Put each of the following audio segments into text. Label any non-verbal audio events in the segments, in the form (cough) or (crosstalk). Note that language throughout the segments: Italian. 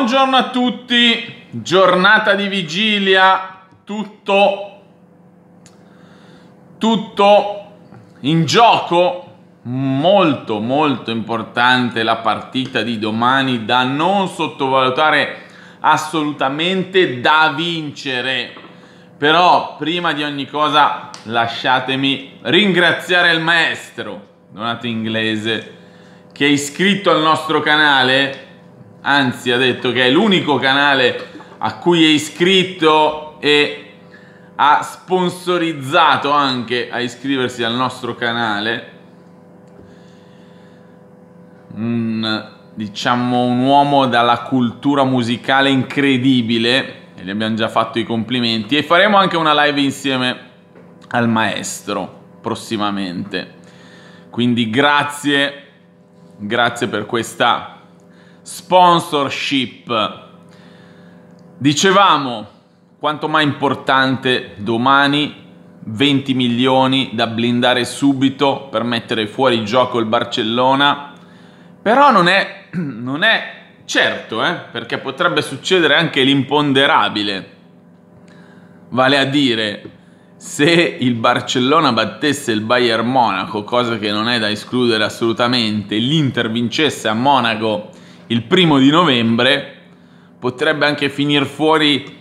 Buongiorno a tutti, giornata di vigilia, tutto, tutto in gioco, molto molto importante la partita di domani da non sottovalutare assolutamente, da vincere. Però prima di ogni cosa lasciatemi ringraziare il maestro Donato Inglese che è iscritto al nostro canale anzi ha detto che è l'unico canale a cui è iscritto e ha sponsorizzato anche a iscriversi al nostro canale un diciamo un uomo dalla cultura musicale incredibile e gli abbiamo già fatto i complimenti e faremo anche una live insieme al maestro prossimamente quindi grazie grazie per questa sponsorship. Dicevamo quanto mai importante domani 20 milioni da blindare subito per mettere fuori gioco il Barcellona. Però non è, (clears throat) non è certo, eh, perché potrebbe succedere anche l'imponderabile. Vale a dire, se il Barcellona battesse il Bayern Monaco, cosa che non è da escludere assolutamente, l'Inter vincesse a Monaco il primo di novembre, potrebbe anche finire fuori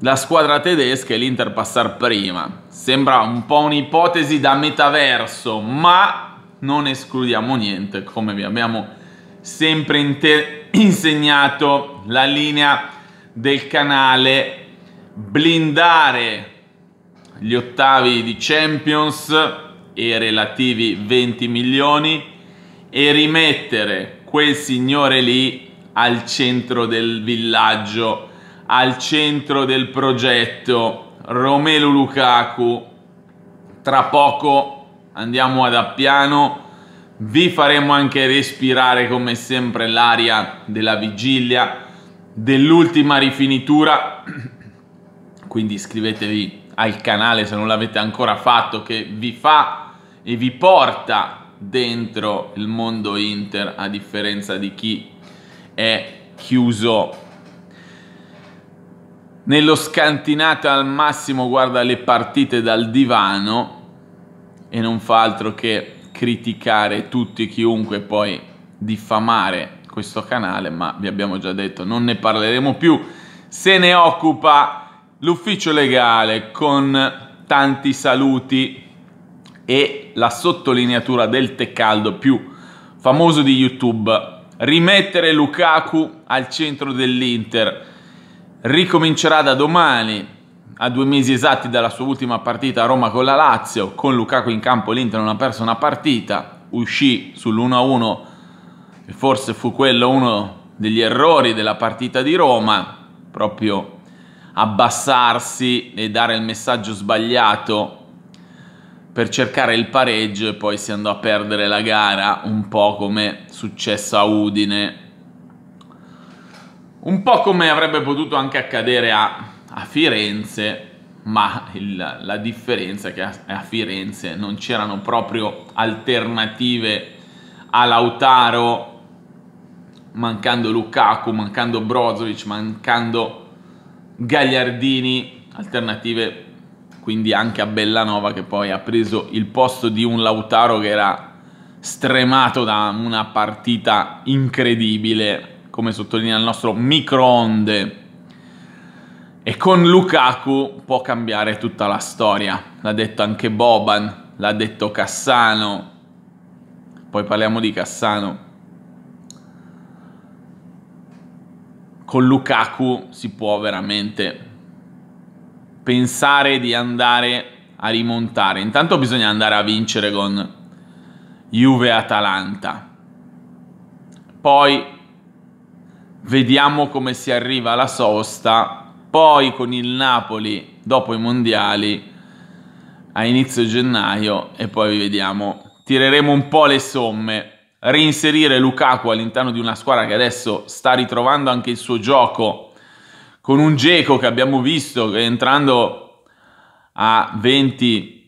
la squadra tedesca e l'Inter passare prima. Sembra un po' un'ipotesi da metaverso, ma non escludiamo niente, come vi abbiamo sempre inter- (clears throat) insegnato la linea del canale blindare gli ottavi di Champions e relativi 20 milioni e rimettere quel signore lì al centro del villaggio, al centro del progetto, Romelu Lukaku. Tra poco andiamo ad Appiano, vi faremo anche respirare come sempre l'aria della vigilia, dell'ultima rifinitura, (clears throat) quindi iscrivetevi al canale se non l'avete ancora fatto che vi fa e vi porta dentro il mondo Inter a differenza di chi è chiuso nello scantinato al massimo guarda le partite dal divano e non fa altro che criticare tutti chiunque poi diffamare questo canale, ma vi abbiamo già detto non ne parleremo più. Se ne occupa l'ufficio legale con tanti saluti e la sottolineatura del Teccaldo più famoso di YouTube. Rimettere Lukaku al centro dell'Inter ricomincerà da domani a due mesi esatti dalla sua ultima partita a Roma con la Lazio, con Lukaku in campo l'Inter non ha perso una partita, uscì sull'1-1 e forse fu quello uno degli errori della partita di Roma, proprio abbassarsi e dare il messaggio sbagliato per cercare il pareggio e poi si andò a perdere la gara, un po' come successo a Udine, un po' come avrebbe potuto anche accadere a, a Firenze, ma il, la differenza è che a, a Firenze non c'erano proprio alternative a Lautaro, mancando Lukaku, mancando Brozovic, mancando Gagliardini, alternative quindi anche a Bellanova che poi ha preso il posto di un Lautaro che era stremato da una partita incredibile, come sottolinea il nostro microonde. E con Lukaku può cambiare tutta la storia, l'ha detto anche Boban, l'ha detto Cassano, poi parliamo di Cassano. Con Lukaku si può veramente pensare di andare a rimontare. Intanto bisogna andare a vincere con Juve-Atalanta. Poi vediamo come si arriva alla sosta. Poi con il Napoli dopo i mondiali a inizio gennaio e poi vi vediamo. Tireremo un po' le somme. Reinserire Lukaku all'interno di una squadra che adesso sta ritrovando anche il suo gioco con un Geco che abbiamo visto entrando a 20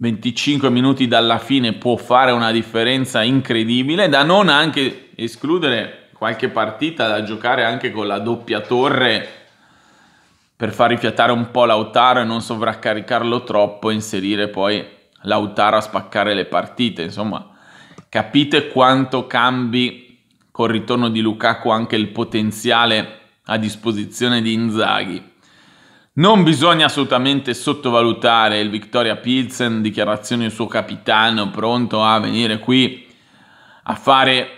25 minuti dalla fine può fare una differenza incredibile, da non anche escludere qualche partita da giocare anche con la doppia torre per far rifiatare un po' Lautaro e non sovraccaricarlo troppo e inserire poi Lautaro a spaccare le partite, insomma, capite quanto cambi col ritorno di Lukaku anche il potenziale a disposizione di Inzaghi. Non bisogna assolutamente sottovalutare il Victoria Pilsen, dichiarazione del suo capitano, pronto a venire qui a fare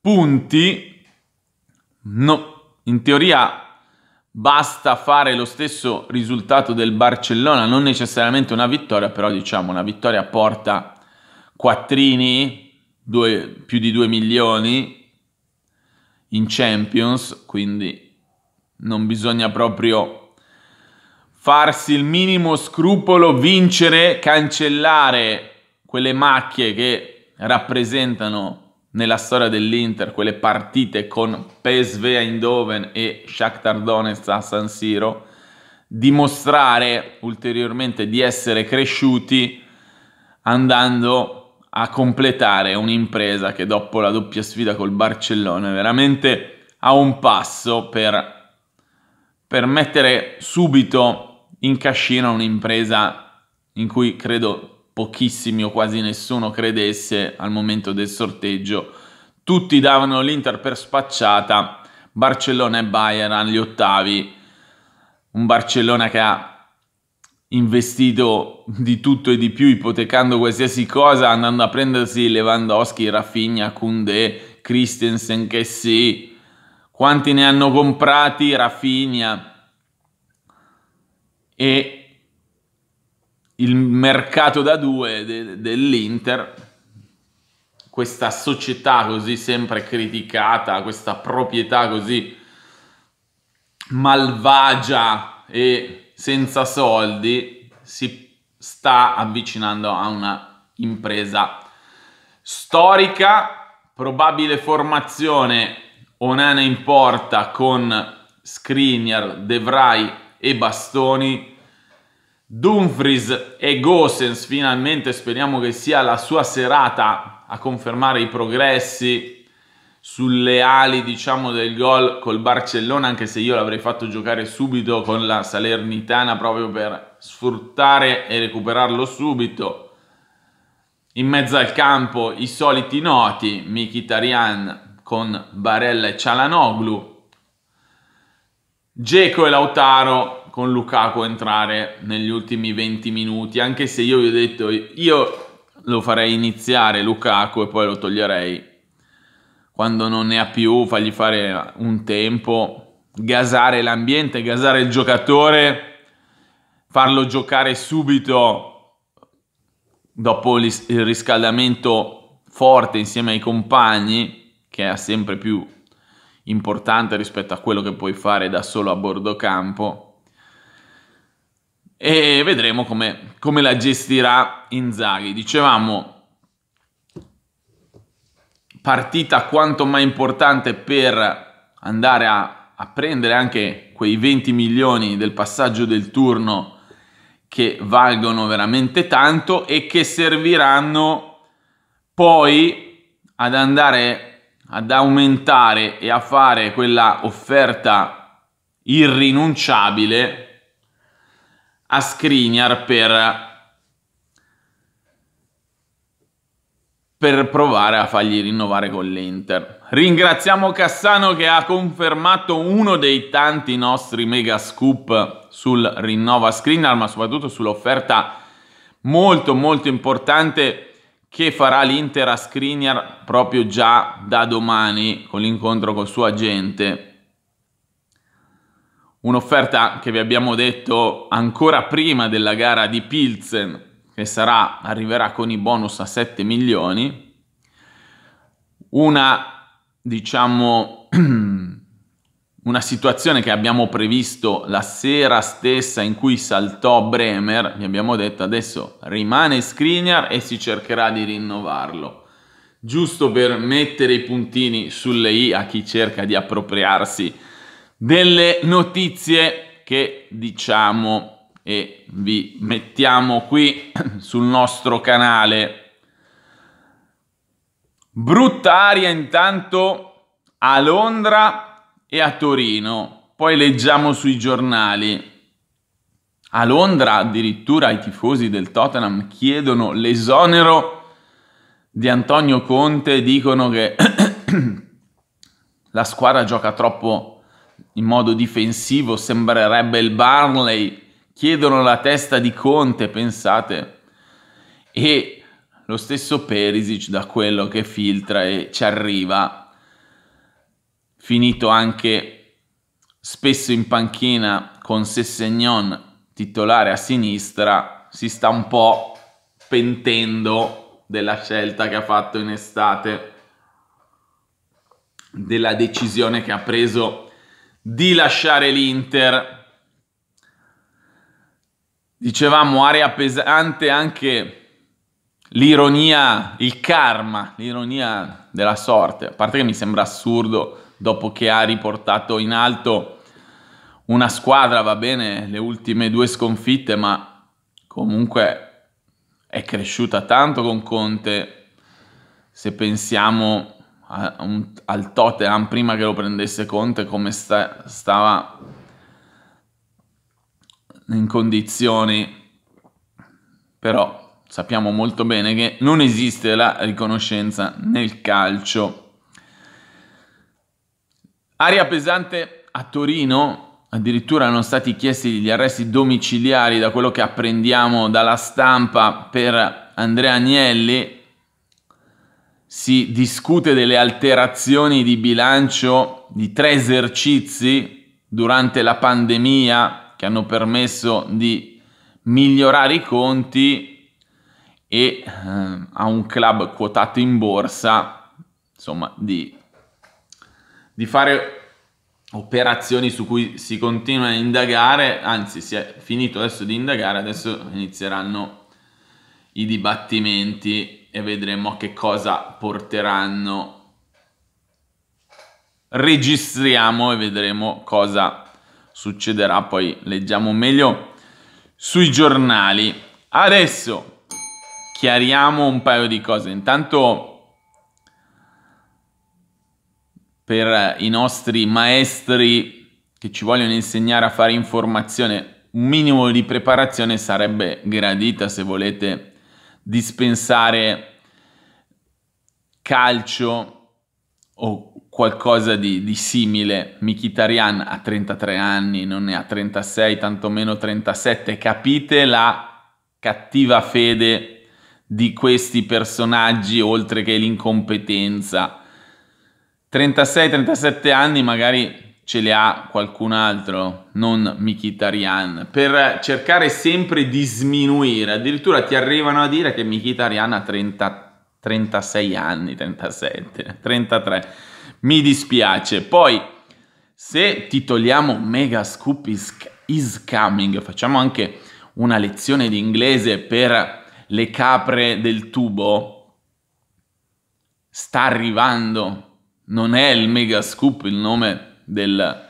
punti. No, in teoria basta fare lo stesso risultato del Barcellona, non necessariamente una vittoria, però diciamo una vittoria porta quattrini, due, più di 2 milioni in Champions, quindi non bisogna proprio farsi il minimo scrupolo, vincere, cancellare quelle macchie che rappresentano nella storia dell'Inter quelle partite con PSV Eindhoven e Shakhtar Donetsk a San Siro, dimostrare ulteriormente di essere cresciuti andando a completare un'impresa che dopo la doppia sfida col Barcellona è veramente a un passo per per mettere subito in cascina un'impresa in cui credo pochissimi o quasi nessuno credesse al momento del sorteggio. Tutti davano l'Inter per spacciata, Barcellona e Bayern agli ottavi, un Barcellona che ha investito di tutto e di più, ipotecando qualsiasi cosa, andando a prendersi Lewandowski, Rafinha, Kunde, Christensen, che sì, quanti ne hanno comprati Rafinha e il mercato da due de- dell'Inter? Questa società così sempre criticata, questa proprietà così malvagia e senza soldi, si sta avvicinando a una impresa storica, probabile formazione Onana in porta con Skriniar, De Vrij e Bastoni. Dumfries e Gosens finalmente speriamo che sia la sua serata a confermare i progressi sulle ali diciamo del gol col Barcellona anche se io l'avrei fatto giocare subito con la Salernitana proprio per sfruttare e recuperarlo subito in mezzo al campo i soliti noti Mkhitaryan con Barella e Cialanoglu. Geco e Lautaro con Lukaku entrare negli ultimi 20 minuti, anche se io vi ho detto io lo farei iniziare Lukaku e poi lo toglierei quando non ne ha più, fargli fare un tempo, gasare l'ambiente, gasare il giocatore, farlo giocare subito dopo il riscaldamento forte insieme ai compagni che è sempre più importante rispetto a quello che puoi fare da solo a bordo campo. E vedremo come, come la gestirà Inzaghi. Dicevamo, partita quanto mai importante per andare a, a prendere anche quei 20 milioni del passaggio del turno che valgono veramente tanto e che serviranno poi ad andare ad aumentare e a fare quella offerta irrinunciabile a Skriniar per per provare a fargli rinnovare con l'Inter. Ringraziamo Cassano che ha confermato uno dei tanti nostri mega scoop sul rinnova Screenar, ma soprattutto sull'offerta molto molto importante che farà l'Inter a Skriniar proprio già da domani con l'incontro col suo agente. Un'offerta che vi abbiamo detto ancora prima della gara di Pilsen, che sarà, arriverà con i bonus a 7 milioni. Una, diciamo, (clears throat) una situazione che abbiamo previsto la sera stessa in cui saltò Bremer, gli abbiamo detto adesso rimane Skriniar e si cercherà di rinnovarlo. Giusto per mettere i puntini sulle i a chi cerca di appropriarsi delle notizie che diciamo e vi mettiamo qui (laughs) sul nostro canale. Brutta aria intanto a Londra e a Torino, poi leggiamo sui giornali. A Londra addirittura i tifosi del Tottenham chiedono l'esonero di Antonio Conte, dicono che (clears throat) la squadra gioca troppo in modo difensivo, sembrerebbe il Barnley, chiedono la testa di Conte, pensate. E lo stesso Perisic da quello che filtra e ci arriva finito anche spesso in panchina con Sessegnon titolare a sinistra, si sta un po' pentendo della scelta che ha fatto in estate, della decisione che ha preso di lasciare l'Inter. Dicevamo area pesante anche l'ironia, il karma, l'ironia della sorte. A parte che mi sembra assurdo dopo che ha riportato in alto una squadra, va bene, le ultime due sconfitte, ma comunque è cresciuta tanto con Conte. Se pensiamo a, un, al Tottenham prima che lo prendesse Conte, come sta, stava in condizioni, però sappiamo molto bene che non esiste la riconoscenza nel calcio Aria pesante a Torino, addirittura erano stati chiesti gli arresti domiciliari da quello che apprendiamo dalla stampa per Andrea Agnelli. Si discute delle alterazioni di bilancio di tre esercizi durante la pandemia che hanno permesso di migliorare i conti e eh, a un club quotato in borsa, insomma, di di fare operazioni su cui si continua a indagare, anzi si è finito adesso di indagare, adesso inizieranno i dibattimenti e vedremo che cosa porteranno. Registriamo e vedremo cosa succederà, poi leggiamo meglio sui giornali. Adesso chiariamo un paio di cose. Intanto per eh, i nostri maestri che ci vogliono insegnare a fare informazione, un minimo di preparazione sarebbe gradita se volete dispensare calcio o qualcosa di, di simile. Mikitarian ha 33 anni, non ne ha 36, tantomeno 37. Capite la cattiva fede di questi personaggi oltre che l'incompetenza 36-37 anni magari ce le ha qualcun altro, non Mkhitaryan, per cercare sempre di sminuire. Addirittura ti arrivano a dire che Mkhitaryan ha 30, 36 anni, 37, 33. Mi dispiace. Poi, se ti togliamo Mega Scoop is, is Coming, facciamo anche una lezione di inglese per le capre del tubo, sta arrivando non è il mega scoop il nome del,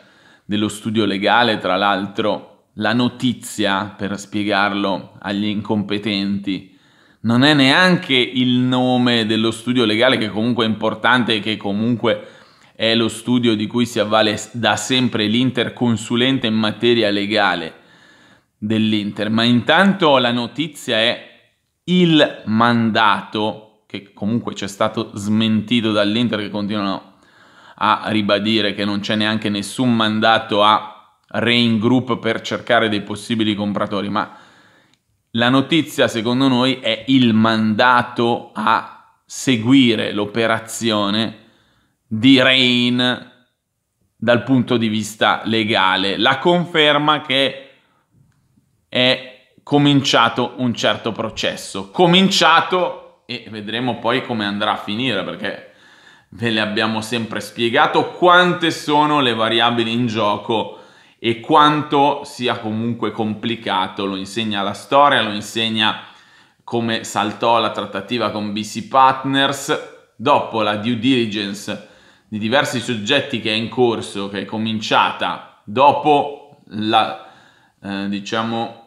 dello studio legale, tra l'altro la notizia, per spiegarlo agli incompetenti, non è neanche il nome dello studio legale che comunque è importante e che comunque è lo studio di cui si avvale da sempre l'Inter consulente in materia legale dell'Inter, ma intanto la notizia è il mandato che comunque c'è stato smentito dall'Inter che continuano a ribadire che non c'è neanche nessun mandato a Rain Group per cercare dei possibili compratori, ma la notizia secondo noi è il mandato a seguire l'operazione di Rain dal punto di vista legale, la conferma che è cominciato un certo processo, cominciato e vedremo poi come andrà a finire perché ve le abbiamo sempre spiegato quante sono le variabili in gioco e quanto sia comunque complicato, lo insegna la storia, lo insegna come saltò la trattativa con BC Partners, dopo la due diligence di diversi soggetti che è in corso, che è cominciata dopo la, eh, diciamo,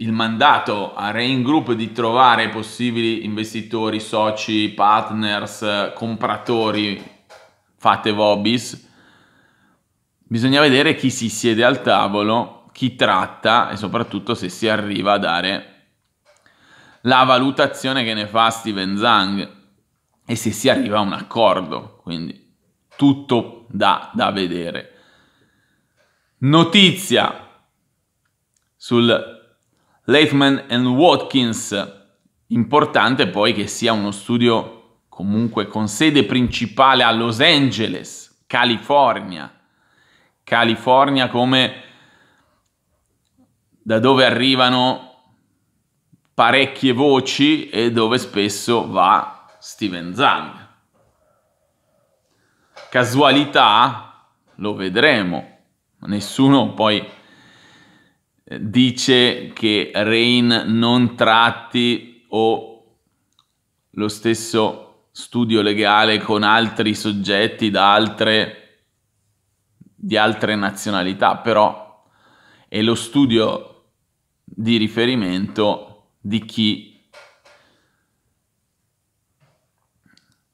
il mandato a Rain Group di trovare possibili investitori, soci, partners, compratori, fate vobis, bisogna vedere chi si siede al tavolo, chi tratta e soprattutto se si arriva a dare la valutazione che ne fa Steven Zang e se si arriva a un accordo, quindi tutto da, da vedere. Notizia sul Leitman and Watkins, importante poi che sia uno studio comunque con sede principale a Los Angeles, California. California come da dove arrivano parecchie voci e dove spesso va Steven Zang. Casualità? Lo vedremo. Nessuno poi dice che Rain non tratti o lo stesso studio legale con altri soggetti da altre, di altre nazionalità, però è lo studio di riferimento di chi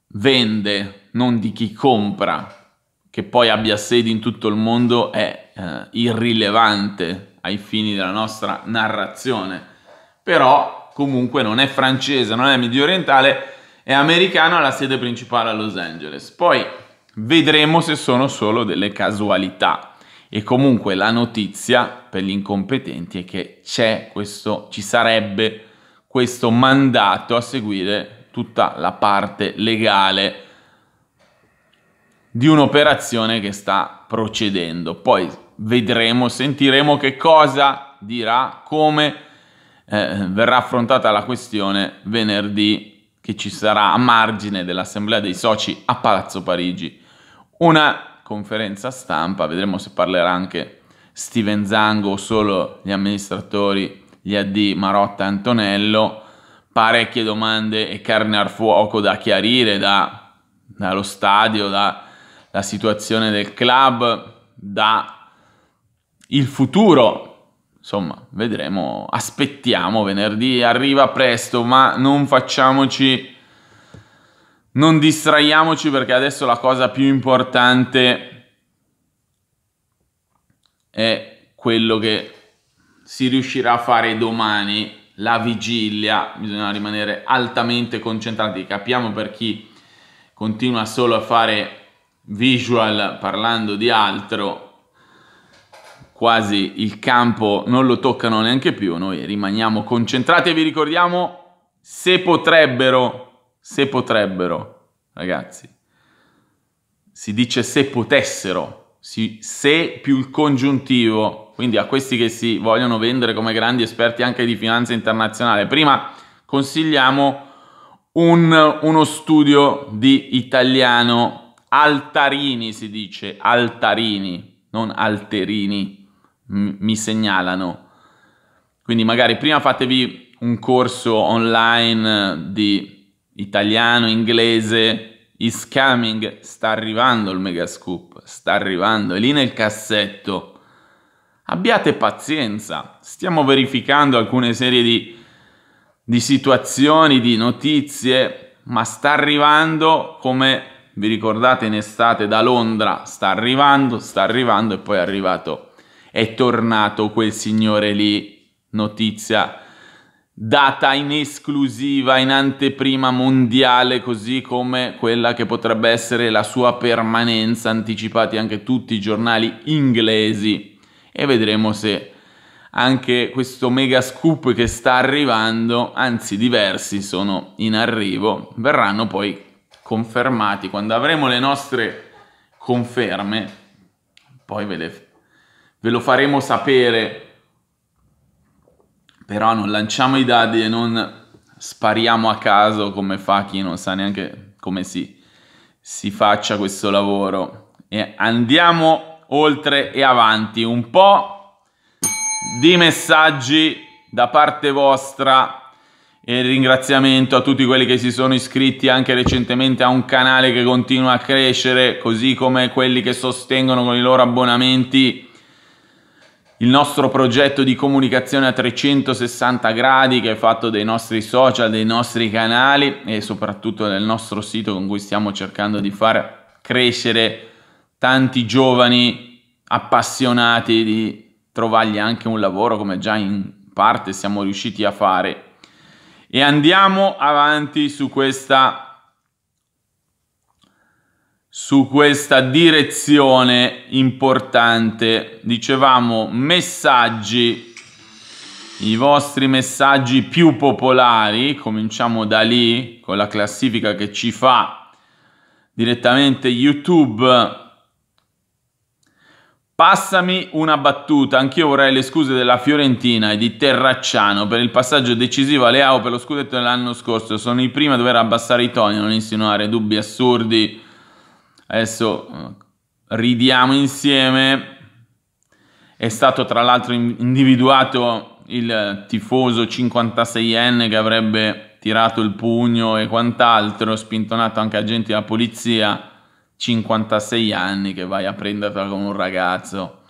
vende, non di chi compra, che poi abbia sedi in tutto il mondo è eh, irrilevante ai fini della nostra narrazione, però comunque non è francese, non è medio orientale, è americano, ha la sede principale a Los Angeles. Poi vedremo se sono solo delle casualità. E comunque la notizia per gli incompetenti è che c'è questo, ci sarebbe questo mandato a seguire tutta la parte legale di un'operazione che sta procedendo. Poi vedremo, sentiremo che cosa dirà, come eh, verrà affrontata la questione venerdì che ci sarà a margine dell'assemblea dei soci a Palazzo Parigi. Una conferenza stampa, vedremo se parlerà anche Steven Zango o solo gli amministratori, gli AD Marotta e Antonello, parecchie domande e carne al fuoco da chiarire da, dallo stadio, dalla situazione del club, da il futuro, insomma, vedremo, aspettiamo venerdì, arriva presto, ma non facciamoci, non distraiamoci perché adesso la cosa più importante è quello che si riuscirà a fare domani, la vigilia, bisogna rimanere altamente concentrati, capiamo per chi continua solo a fare visual parlando di altro quasi il campo non lo toccano neanche più, noi rimaniamo concentrati e vi ricordiamo se potrebbero, se potrebbero, ragazzi, si dice se potessero, si, se più il congiuntivo, quindi a questi che si vogliono vendere come grandi esperti anche di finanza internazionale, prima consigliamo un, uno studio di italiano, Altarini si dice, Altarini, non Alterini mi segnalano. Quindi magari prima fatevi un corso online di italiano, inglese, is coming, sta arrivando il mega scoop, sta arrivando, è lì nel cassetto. Abbiate pazienza, stiamo verificando alcune serie di, di situazioni, di notizie, ma sta arrivando come vi ricordate in estate da Londra, sta arrivando, sta arrivando e poi è arrivato è tornato quel signore lì, notizia data in esclusiva, in anteprima mondiale, così come quella che potrebbe essere la sua permanenza, anticipati anche tutti i giornali inglesi. E vedremo se anche questo mega scoop che sta arrivando, anzi diversi sono in arrivo, verranno poi confermati. Quando avremo le nostre conferme, poi ve le Ve lo faremo sapere, però non lanciamo i dadi e non spariamo a caso come fa chi non sa neanche come si, si faccia questo lavoro. E andiamo oltre e avanti un po' di messaggi da parte vostra e ringraziamento a tutti quelli che si sono iscritti anche recentemente a un canale che continua a crescere, così come quelli che sostengono con i loro abbonamenti il nostro progetto di comunicazione a 360 gradi che è fatto dei nostri social, dei nostri canali e soprattutto del nostro sito con cui stiamo cercando di far crescere tanti giovani appassionati di trovargli anche un lavoro come già in parte siamo riusciti a fare. E andiamo avanti su questa su questa direzione importante. Dicevamo messaggi, i vostri messaggi più popolari, cominciamo da lì con la classifica che ci fa direttamente YouTube. Passami una battuta, anch'io vorrei le scuse della Fiorentina e di Terracciano per il passaggio decisivo a Leao per lo scudetto dell'anno scorso. Sono i primi a dover abbassare i toni, non insinuare dubbi assurdi Adesso eh, ridiamo insieme. È stato tra l'altro individuato il tifoso 56enne che avrebbe tirato il pugno e quant'altro, spintonato anche agenti della polizia, 56 anni che vai a prenderla con un ragazzo.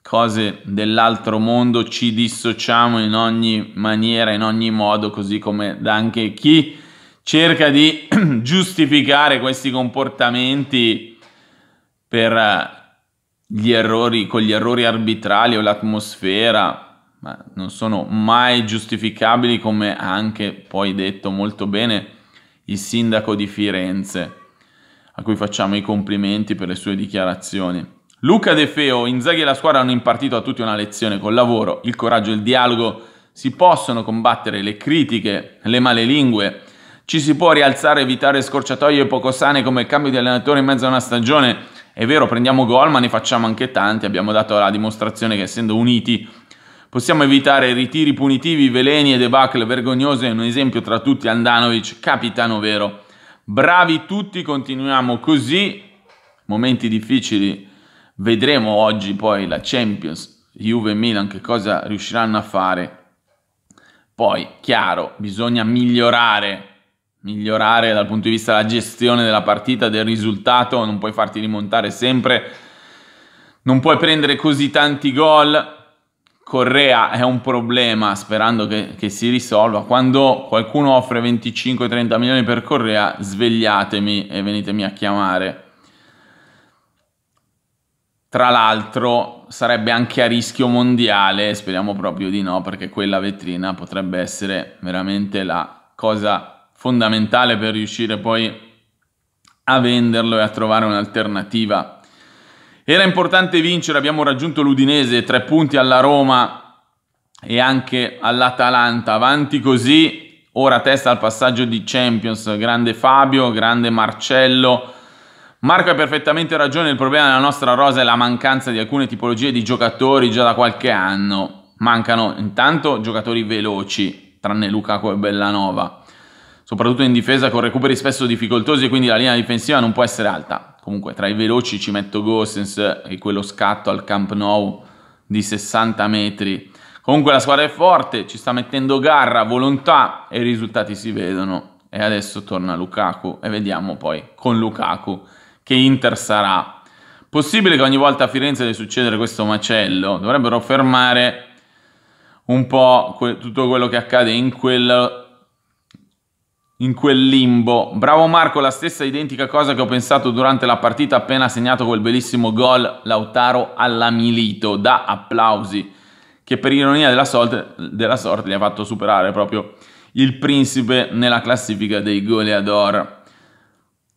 Cose dell'altro mondo, ci dissociamo in ogni maniera, in ogni modo, così come da anche chi cerca di (clears throat) giustificare questi comportamenti per eh, gli errori, con gli errori arbitrali o l'atmosfera, ma non sono mai giustificabili come ha anche poi detto molto bene il sindaco di Firenze, a cui facciamo i complimenti per le sue dichiarazioni. Luca De Feo, Inzaghi e la squadra hanno impartito a tutti una lezione col lavoro, il coraggio e il dialogo. Si possono combattere le critiche, le male lingue, ci si può rialzare, evitare scorciatoie poco sane come il cambio di allenatore in mezzo a una stagione. È vero, prendiamo gol, ma ne facciamo anche tanti. Abbiamo dato la dimostrazione che essendo uniti possiamo evitare ritiri punitivi, veleni e debacle vergognose. Un esempio tra tutti Andanovic, capitano vero. Bravi tutti, continuiamo così. Momenti difficili. Vedremo oggi poi la Champions, Juve e Milan che cosa riusciranno a fare. Poi, chiaro, bisogna migliorare migliorare dal punto di vista della gestione della partita, del risultato, non puoi farti rimontare sempre, non puoi prendere così tanti gol. Correa è un problema, sperando che, che si risolva. Quando qualcuno offre 25-30 milioni per Correa, svegliatemi e venitemi a chiamare. Tra l'altro sarebbe anche a rischio mondiale, speriamo proprio di no, perché quella vetrina potrebbe essere veramente la cosa fondamentale per riuscire poi a venderlo e a trovare un'alternativa. Era importante vincere, abbiamo raggiunto l'Udinese, tre punti alla Roma e anche all'Atalanta. Avanti così, ora testa al passaggio di Champions. Grande Fabio, grande Marcello. Marco ha perfettamente ragione, il problema della nostra rosa è la mancanza di alcune tipologie di giocatori già da qualche anno. Mancano intanto giocatori veloci, tranne Luca e Bellanova soprattutto in difesa con recuperi spesso difficoltosi e quindi la linea difensiva non può essere alta. Comunque tra i veloci ci metto Gossens e quello scatto al Camp Nou di 60 metri. Comunque la squadra è forte, ci sta mettendo garra, volontà e i risultati si vedono. E adesso torna Lukaku e vediamo poi con Lukaku che Inter sarà. Possibile che ogni volta a Firenze deve succedere questo macello? Dovrebbero fermare un po' que tutto quello che accade in quel in quel limbo. Bravo Marco, la stessa identica cosa che ho pensato durante la partita appena segnato quel bellissimo gol Lautaro alla Milito, da applausi, che per ironia della sorte, della sorte gli ha fatto superare proprio il principe nella classifica dei goleador.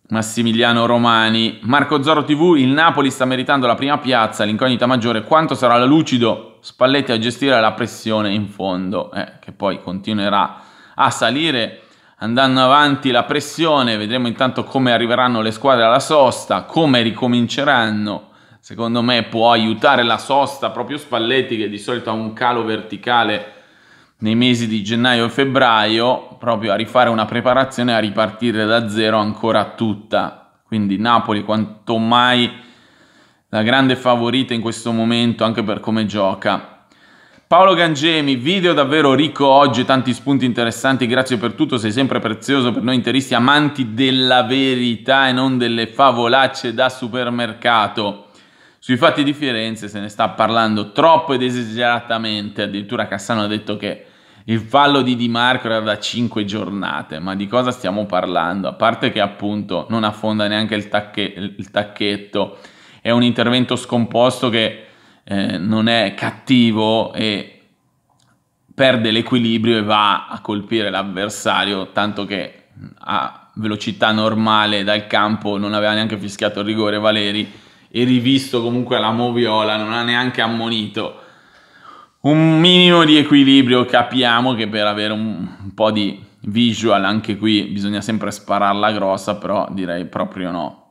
Massimiliano Romani, Marco Zoro TV, il Napoli sta meritando la prima piazza, l'incognita maggiore, quanto sarà la lucido Spalletti a gestire la pressione in fondo, eh, che poi continuerà a salire andando avanti la pressione, vedremo intanto come arriveranno le squadre alla sosta, come ricominceranno. Secondo me può aiutare la sosta proprio Spalletti che di solito ha un calo verticale nei mesi di gennaio e febbraio, proprio a rifare una preparazione a ripartire da zero ancora tutta. Quindi Napoli quanto mai la grande favorita in questo momento anche per come gioca. Paolo Gangemi, video davvero ricco oggi, tanti spunti interessanti, grazie per tutto, sei sempre prezioso per noi interisti amanti della verità e non delle favolacce da supermercato. Sui fatti di Firenze se ne sta parlando troppo ed esageratamente, addirittura Cassano ha detto che il fallo di Di Marco era da 5 giornate, ma di cosa stiamo parlando? A parte che appunto non affonda neanche il, tacche- il tacchetto, è un intervento scomposto che eh, non è cattivo e perde l'equilibrio e va a colpire l'avversario, tanto che a velocità normale dal campo non aveva neanche fischiato il rigore Valeri e rivisto comunque la moviola non ha neanche ammonito. Un minimo di equilibrio capiamo che per avere un po' di visual anche qui bisogna sempre spararla grossa, però direi proprio no.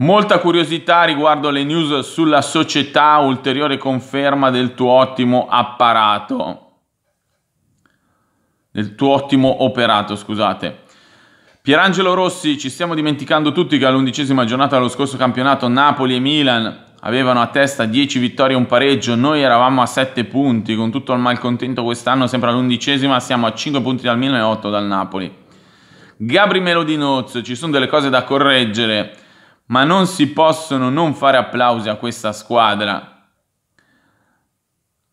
Molta curiosità riguardo le news sulla società, ulteriore conferma del tuo ottimo apparato. Del tuo ottimo operato, scusate. Pierangelo Rossi, ci stiamo dimenticando tutti che all'undicesima giornata dello scorso campionato Napoli e Milan avevano a testa 10 vittorie e un pareggio, noi eravamo a 7 punti, con tutto il malcontento quest'anno sempre all'undicesima, siamo a 5 punti dal Milan e 8 dal Napoli. Gabri Melodinozzo, ci sono delle cose da correggere ma non si possono non fare applausi a questa squadra.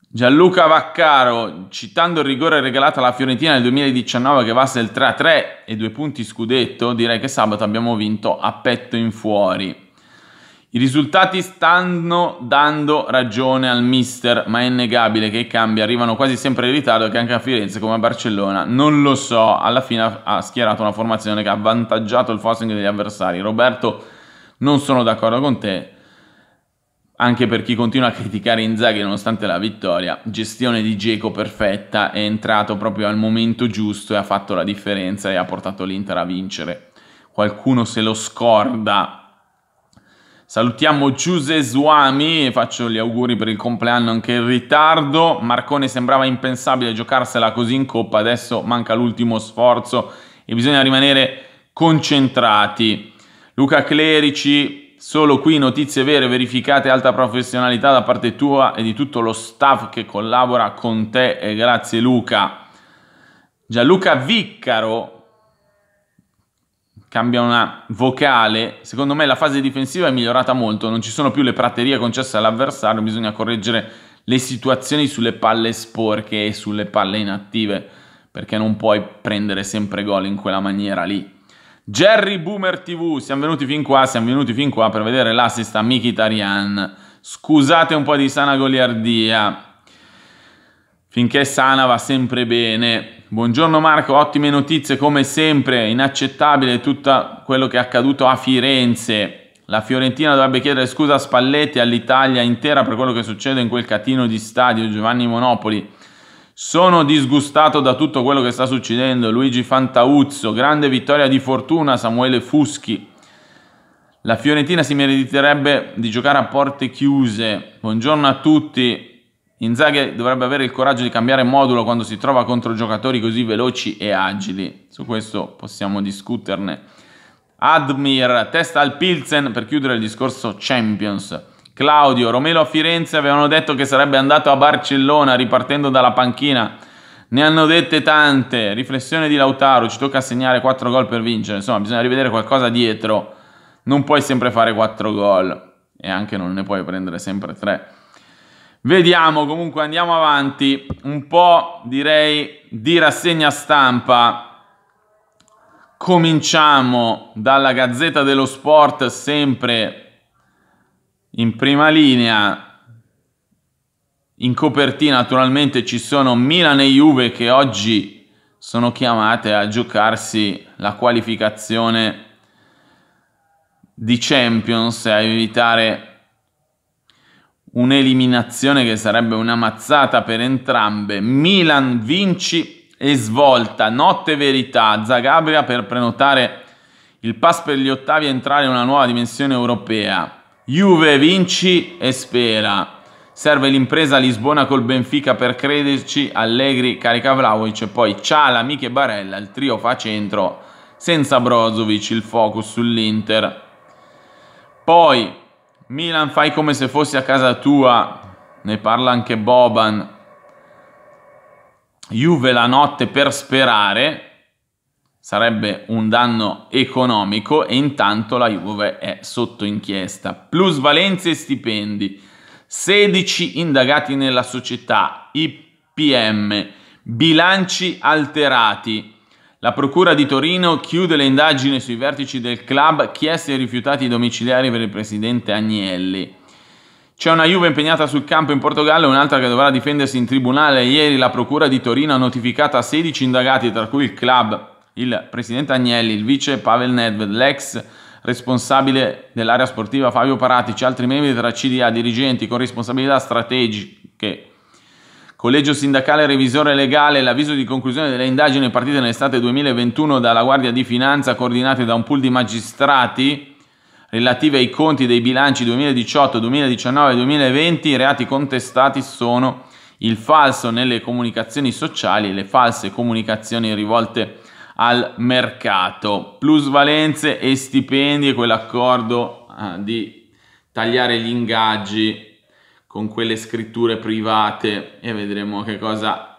Gianluca Vaccaro, citando il rigore regalato alla Fiorentina nel 2019 che vasse il 3-3 e due punti scudetto, direi che sabato abbiamo vinto a petto in fuori. I risultati stanno dando ragione al mister, ma è innegabile che i cambi arrivano quasi sempre in ritardo che anche a Firenze come a Barcellona, non lo so, alla fine ha schierato una formazione che ha avvantaggiato il forcing degli avversari. Roberto non sono d'accordo con te, anche per chi continua a criticare Inzaghi nonostante la vittoria, gestione di Geco perfetta, è entrato proprio al momento giusto e ha fatto la differenza e ha portato l'Inter a vincere. Qualcuno se lo scorda. Salutiamo Giuse Suami e faccio gli auguri per il compleanno anche in ritardo. Marcone sembrava impensabile giocarsela così in coppa, adesso manca l'ultimo sforzo e bisogna rimanere concentrati. Luca Clerici, solo qui notizie vere, verificate, alta professionalità da parte tua e di tutto lo staff che collabora con te e grazie Luca. Gianluca Viccaro cambia una vocale, secondo me la fase difensiva è migliorata molto, non ci sono più le praterie concesse all'avversario, bisogna correggere le situazioni sulle palle sporche e sulle palle inattive, perché non puoi prendere sempre gol in quella maniera lì. Jerry Boomer TV, siamo venuti fin qua, siamo venuti fin qua per vedere l'assist a Mkhitaryan. Scusate un po' di sana goliardia. Finché sana va sempre bene. Buongiorno Marco, ottime notizie come sempre, inaccettabile tutto quello che è accaduto a Firenze. La Fiorentina dovrebbe chiedere scusa a Spalletti e all'Italia intera per quello che succede in quel catino di stadio Giovanni Monopoli. Sono disgustato da tutto quello che sta succedendo. Luigi Fantauzzo, grande vittoria di fortuna. Samuele Fuschi. La Fiorentina si meriterebbe di giocare a porte chiuse. Buongiorno a tutti. Inzaghi dovrebbe avere il coraggio di cambiare modulo quando si trova contro giocatori così veloci e agili. Su questo possiamo discuterne. Admir, testa al Pilsen per chiudere il discorso Champions. Claudio, Romelo a Firenze avevano detto che sarebbe andato a Barcellona ripartendo dalla panchina. Ne hanno dette tante. Riflessione di Lautaro, ci tocca segnare 4 gol per vincere. Insomma, bisogna rivedere qualcosa dietro. Non puoi sempre fare 4 gol e anche non ne puoi prendere sempre 3. Vediamo, comunque andiamo avanti. Un po' direi di rassegna stampa. Cominciamo dalla Gazzetta dello Sport, sempre in prima linea, in copertina naturalmente ci sono Milan e Juve che oggi sono chiamate a giocarsi la qualificazione di Champions a evitare un'eliminazione che sarebbe una mazzata per entrambe. Milan vinci e svolta, notte verità, Zagabria per prenotare il pass per gli ottavi e entrare in una nuova dimensione europea. Juve vinci e spera. Serve l'impresa Lisbona col Benfica per crederci, Allegri carica Vlaovic e poi Ciala, Miche Barella, il trio fa centro, senza Brozovic il focus sull'Inter. Poi Milan fai come se fossi a casa tua, ne parla anche Boban. Juve la notte per sperare, sarebbe un danno economico e intanto la Juve è sotto inchiesta. Plusvalenze e stipendi. 16 indagati nella società, IPM, bilanci alterati. La Procura di Torino chiude le indagini sui vertici del club chiesti e rifiutati i domiciliari per il presidente Agnelli. C'è una Juve impegnata sul campo in Portogallo e un'altra che dovrà difendersi in tribunale. Ieri la Procura di Torino ha notificato a 16 indagati, tra cui il club il presidente Agnelli, il vice Pavel Nedved, l'ex responsabile dell'area sportiva Fabio Paratici, altri membri della CDA, dirigenti con responsabilità strategiche, collegio sindacale revisore legale, l'avviso di conclusione delle indagini partite nell'estate 2021 dalla Guardia di Finanza coordinate da un pool di magistrati relative ai conti dei bilanci 2018, 2019 e 2020, i reati contestati sono il falso nelle comunicazioni sociali e le false comunicazioni rivolte a al mercato. Plusvalenze e stipendi e quell'accordo eh, di tagliare gli ingaggi con quelle scritture private e vedremo che cosa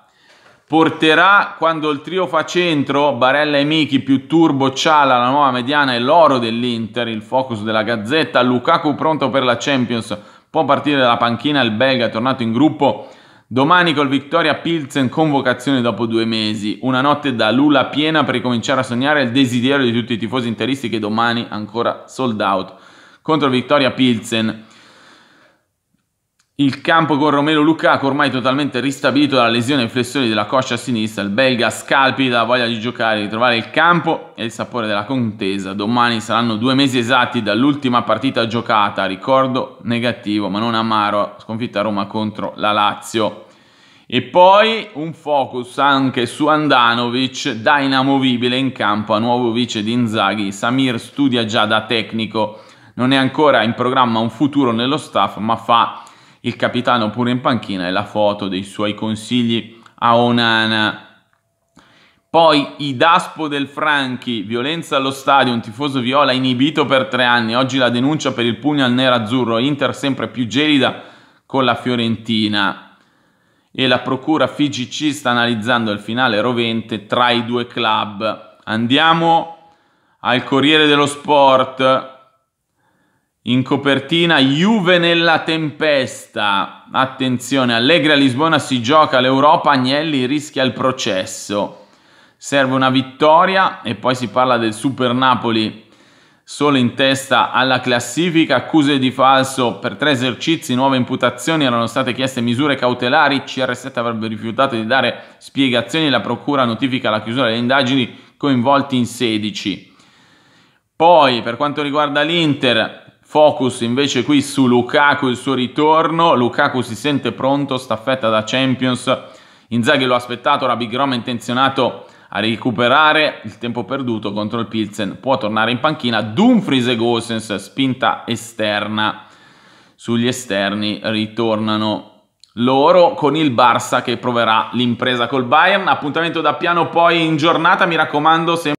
porterà quando il trio fa centro Barella e Michi più Turbo Ciala la nuova mediana e l'oro dell'Inter il focus della Gazzetta Lukaku pronto per la Champions può partire dalla panchina il belga tornato in gruppo Domani col Victoria Pilsen convocazione dopo due mesi, una notte da lula piena per ricominciare a sognare il desiderio di tutti i tifosi interisti che domani ancora sold out contro Victoria Pilsen. Il campo con Romelo Lukaku ormai totalmente ristabilito dalla lesione in flessione della coscia sinistra, il belga scalpita la voglia di giocare, di trovare il campo e il sapore della contesa. Domani saranno due mesi esatti dall'ultima partita giocata, ricordo negativo ma non amaro, sconfitta a Roma contro la Lazio. E poi un focus anche su Andanovic, da inamovibile in campo a nuovo vice di Inzaghi. Samir studia già da tecnico, non è ancora in programma un futuro nello staff ma fa il capitano pure in panchina e la foto dei suoi consigli a Onana. Poi i Daspo del Franchi, violenza allo stadio, un tifoso viola inibito per tre anni, oggi la denuncia per il pugno al nero-azzurro, Inter sempre più gelida con la Fiorentina e la procura FIGC sta analizzando il finale rovente tra i due club. Andiamo al Corriere dello Sport, in copertina Juve nella tempesta. Attenzione, Allegra Lisbona si gioca l'Europa, Agnelli rischia il processo. Serve una vittoria e poi si parla del Super Napoli solo in testa alla classifica, accuse di falso per tre esercizi, nuove imputazioni, erano state chieste misure cautelari, CR7 avrebbe rifiutato di dare spiegazioni, la procura notifica la chiusura delle indagini coinvolti in 16. Poi per quanto riguarda l'Inter, Focus invece qui su Lukaku, il suo ritorno, Lukaku si sente pronto, staffetta da Champions, Inzaghi lo ha aspettato, Rabbi Grom è intenzionato a recuperare il tempo perduto contro il Pilsen, può tornare in panchina, Dumfries e Gosens, spinta esterna, sugli esterni ritornano loro con il Barça che proverà l'impresa col Bayern, appuntamento da piano poi in giornata, mi raccomando sempre